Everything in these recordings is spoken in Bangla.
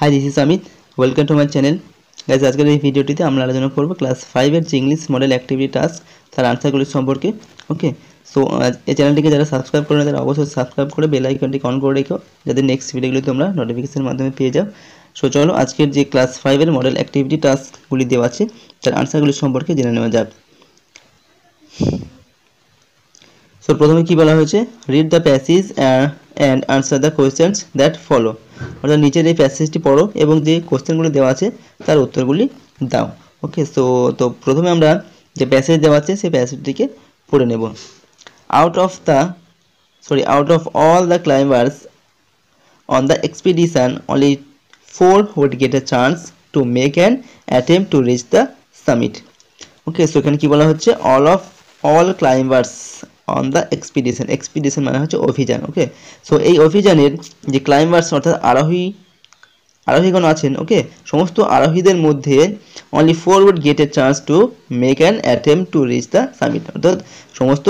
High this is Amit welcome to my channel guys আজকের এই ভিডিওটিতে আমরা আলোচনা করবো ক্লাস ফাইভের যে ইংলিশ মডেল অ্যাক্টিভিটি টাস্ক তার আনসারগুলি সম্পর্কে ওকে সো এই চ্যানেলটিকে যারা সাবস্ক্রাইব করে না তারা অবশ্যই সাবস্ক্রাইব করে বেল আইকনটি অন করে রেখো যাতে নেক্সট ভিডিওগুলি তোমরা নোটিফিকেশনের মাধ্যমে পেয়ে যাও সো চলো আজকের যে ক্লাস ফাইভের মডেল অ্যাক্টিভিটি টাস্কগুলি দেওয়া আছে তার আনসারগুলি সম্পর্কে জেনে নেওয়া যাক সো প্রথমে কি বলা হয়েছে read the passage and answer the questions that follow অর্থাৎ নিচের এই প্যাসেজটি পড়ো এবং যে কোশ্চেনগুলি দেওয়া আছে তার উত্তরগুলি দাও ওকে সো তো প্রথমে আমরা যে প্যাসেজ দেওয়া আছে সেই প্যাসেজটিকে পড়ে নেব out of the sorry out of all the climbers on the expedition only four would get a chance to make an attempt to reach the summit okay so এখানে কী বলা হচ্ছে all of all climbers on the expedition expedition মানে হচ্ছে অভিযান ওকে সো এই অভিযানের যে ক্লাইম্বার্স অর্থাৎ আরোহী আরোহীগণ আছেন ওকে সমস্ত আরোহীদের মধ্যে only four would get a chance to make an attempt to reach the summit অর্থাৎ সমস্ত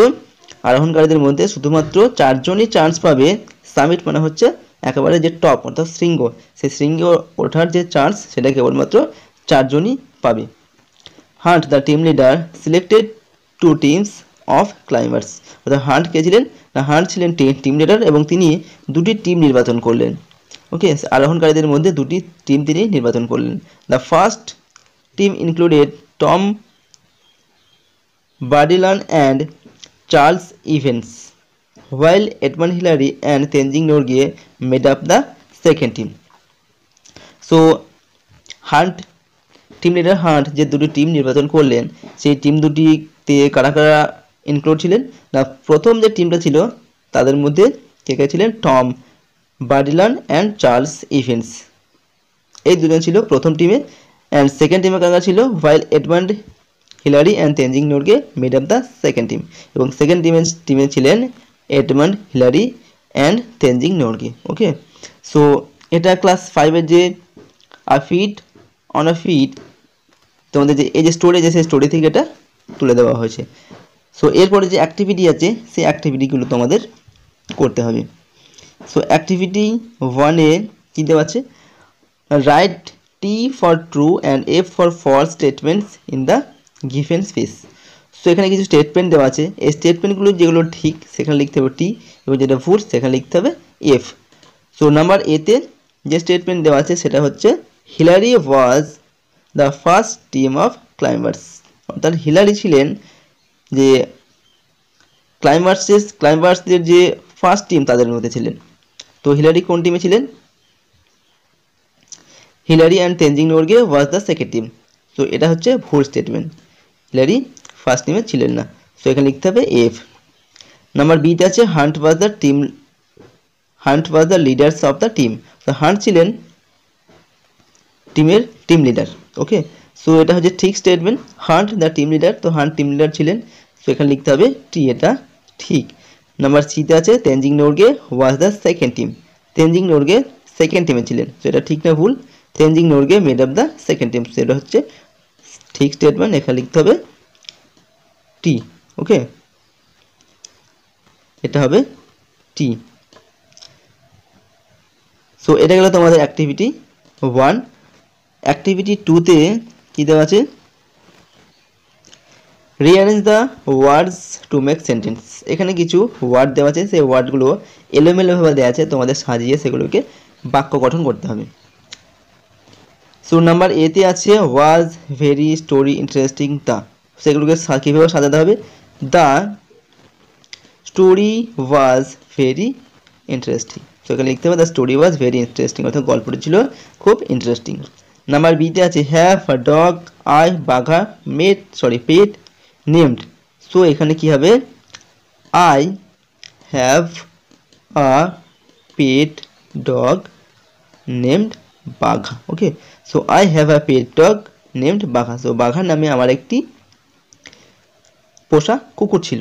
আরোহণকারীদের মধ্যে শুধুমাত্র চারজনই চান্স পাবে সামিট মানে হচ্ছে একেবারে যে টপ অর্থাৎ শৃঙ্গ সেই শৃঙ্গ ওঠার যে চান্স সেটা কেবলমাত্র চারজনই পাবে Hunt the team leader selected two teams of climbers অর্থাৎ হান্ট কে ছিলেন না হান্ট ছিলেন টিম লিডার এবং তিনি দুটি টিম নির্বাচন করলেন ওকে আরোহণকারীদের মধ্যে দুটি টিম তিনি নির্বাচন করলেন the first team included Tom Bourdillon and Charles Evans while Edmund Hillary and Tenzing Norgay made up the second team so Hunt team leader Hunt যে দুটি টিম নির্বাচন করলেন সেই টিম দুটিতে কারা কারা ইনক্লুড ছিলেন না প্রথম যে টিমটা ছিল তাদের মধ্যে কে কে ছিলেন Tom Bourdillon and Charles Evans এই দুজন ছিল প্রথম টিমে অ্যান্ড সেকেন্ড টিমে কারা ছিল while Edmund Hillary and Tenzing Norgay made of the second team এবং সেকেন্ড টিমে টিমে ছিলেন Edmund Hillary and Tenzing Norgay okay so এটা ক্লাস ফাইভের যে a fit on a fit তোমাদের যে এই যে স্টোরেজ সেই স্টোরি থেকে এটা তুলে দেওয়া হয়েছে সো এরপরে যে অ্যাক্টিভিটি আছে সেই অ্যাক্টিভিটিগুলো তোমাদের করতে হবে সো অ্যাক্টিভিটি ওয়ানে কী দেওয়া আছে write T for true and F for false statements in the given space so এখানে কিছু স্টেটমেন্ট দেওয়া আছে এই স্টেটমেন্টগুলো যেগুলো ঠিক সেখানে লিখতে হবে টি এবং যেটা ভুল সেখানে লিখতে হবে এফ সো নাম্বার এতে যে স্টেটমেন্ট দেওয়া আছে সেটা হচ্ছে Hillary was the first team of climbers অর্থাৎ হিলারি ছিলেন যে ক্লাইমার্সেস ক্লাইমার্সদের যে ফার্স্ট টিম তাদের মধ্যে ছিলেন তো হিলারি কোন টিমে ছিলেন Hillary and Tenzing Norgay was the second team তো এটা হচ্ছে ভুল স্টেটমেন্ট হিলারি ফার্স্ট টিমে ছিলেন না তো এখানে লিখতে হবে এফ নাম্বার বিতে আছে Hunt was the team Hunt was the leaders of the team তো হান্ট ছিলেন টিমের টিম লিডার ওকে সো এটা হচ্ছে ঠিক statement Hunt the team leader তো হান্ট টিম লিডার ছিলেন সো এখানে লিখতে হবে টি এটা ঠিক নাম্বার সিতে আছে Tenzing Norgay was the second team Tenzing Norgay second টিমে ছিলেন সো এটা ঠিক না ভুল Tenzing Norgay made of the second team সেটা হচ্ছে ঠিক স্টেটমেন্ট এখানে লিখতে হবে টি ওকে এটা হবে টি সো এটা গেল তোমাদের অ্যাক্টিভিটি ওয়ান অ্যাক্টিভিটি টুতে কী দেওয়া আছে rearrange the words to make sentence এখানে কিছু ওয়ার্ড দেওয়া আছে সেই ওয়ার্ডগুলো এলোমেলোভাবে দেওয়া আছে তোমাদের সাজিয়ে সেগুলোকে বাক্য গঠন করতে হবে সো নাম্বার এতে আছে was very story interesting the সেগুলোকে কীভাবে সাজাতে হবে the story was very interesting তো এখানে লিখতে হবে the story was very interesting অর্থাৎ গল্পটি ছিল খুব ইন্টারেস্টিং নাম্বার বিতে আছে have dog I Bagha met sorry pet named so এখানে কি হবে I have a pet dog named Bagha okay so I have a pet dog named Bagha so Bagha নামে আমার একটি পোষা কুকুর ছিল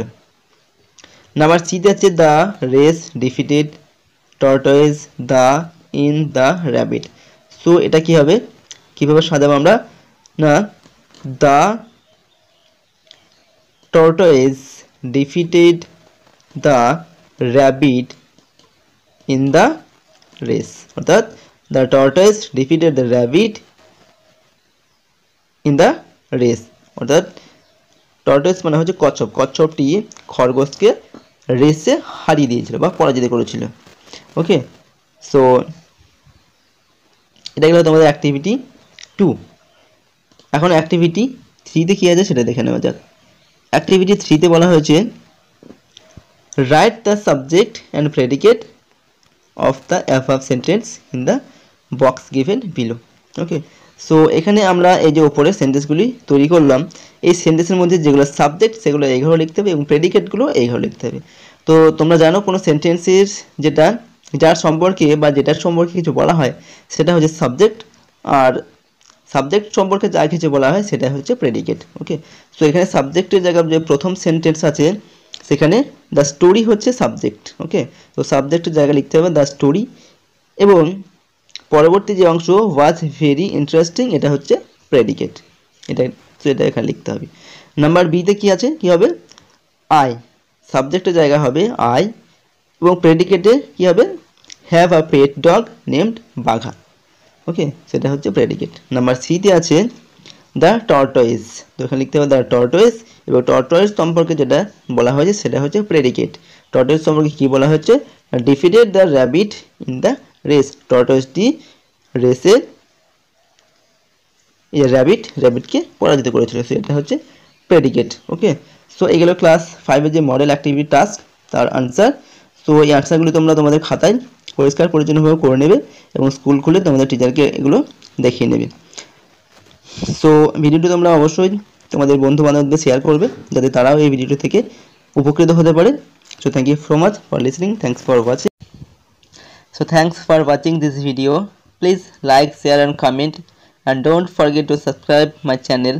নাম্বার সিতে আছে the race defeated tortoise the in the rabbit so এটা কি হবে কীভাবে সাজাবো আমরা না the tortoise defeated the rabbit in the race অর্থাৎ the tortoise defeated the rabbit in the race অর্থাৎ টর্টোয়েস মানে হচ্ছে কচ্ছপ কচ্ছপটি খরগোশকে রেসে হারিয়ে দিয়েছিল বা পরাজিত করেছিল ওকে সো এটা গেল তোমাদের অ্যাক্টিভিটি টু এখন অ্যাক্টিভিটি থ্রিতে কী আছে সেটা দেখে নেওয়া যাক অ্যাক্টিভিটি থ্রিতে বলা হয়েছে write the subject and predicate of the of sentence in the box given below okay so এখানে আমরা এই যে ওপরে সেন্টেন্সগুলি তৈরি করলাম এই সেন্টেন্সের মধ্যে যেগুলো সাবজেক্ট সেগুলো এই ঘরে লিখতে হবে এবং প্রেডিকেটগুলো এই ঘরে লিখতে হবে তো তোমরা জানো কোনো সেন্টেন্সের যেটা যার সম্পর্কে বা যেটার সম্পর্কে কিছু বলা হয় সেটা হচ্ছে সাবজেক্ট আর সাবজেক্ট সম্পর্কে যা কিছু বলা হয় সেটা হচ্ছে প্রেডিকেট ওকে সো এখানে সাবজেক্টের জায়গায় যে প্রথম সেন্টেন্স আছে সেখানে দ্য স্টোরি হচ্ছে সাবজেক্ট ওকে তো সাবজেক্টের জায়গায় লিখতে হবে দ্য স্টোরি এবং পরবর্তী যে অংশ ওয়াজ ভেরি ইন্টারেস্টিং এটা হচ্ছে প্রেডিকেট এটা তো এটা এখানে লিখতে হবে নাম্বার বিতে কি আছে কি হবে আই সাবজেক্টের জায়গা হবে আই এবং প্রেডিকেটে কি হবে have a pet dog named Bagha okay সেটা হচ্ছে প্রেডিকেট নাম্বার সিতে আছে দ্য টর্টয়েস তো ওখানে লিখতে হবে দ্য টর্টয়েস এবং টর্টয়েস সম্পর্কে যেটা বলা হয়েছে সেটা হচ্ছে প্রেডিকেট টর্টয়েস সম্পর্কে কী বলা হচ্ছে defeated the rabbit in the race টর্টয়েসটি রেসের এই র্যাবিট র্যাবিটকে পরাজিত করেছিল সেটা হচ্ছে প্রেডিকেট ওকে সো এগুলো ক্লাস ফাইভের যে মডেল অ্যাক্টিভিটি টাস্ক তার আনসার সো এই আনসারগুলি তোমরা তোমাদের খাতায় পরিষ্কার পরিচ্ছন্নভাবে করে নেবে এবং স্কুল খুলে তোমাদের টিচারকে এগুলো দেখিয়ে নেবে সো ভিডিওটি তোমরা অবশ্যই তোমাদের বন্ধু বান্ধবদের শেয়ার করবে যাতে তারাও এই ভিডিওটি থেকে উপকৃত হতে পারে so thank you so much for listening thanks for watching so thanks for watching this video please like share and comment don't forget to subscribe my channel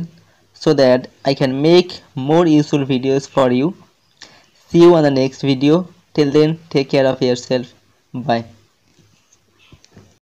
so that I can make more useful useful for you see you on the the video till then take care of yourself Bye.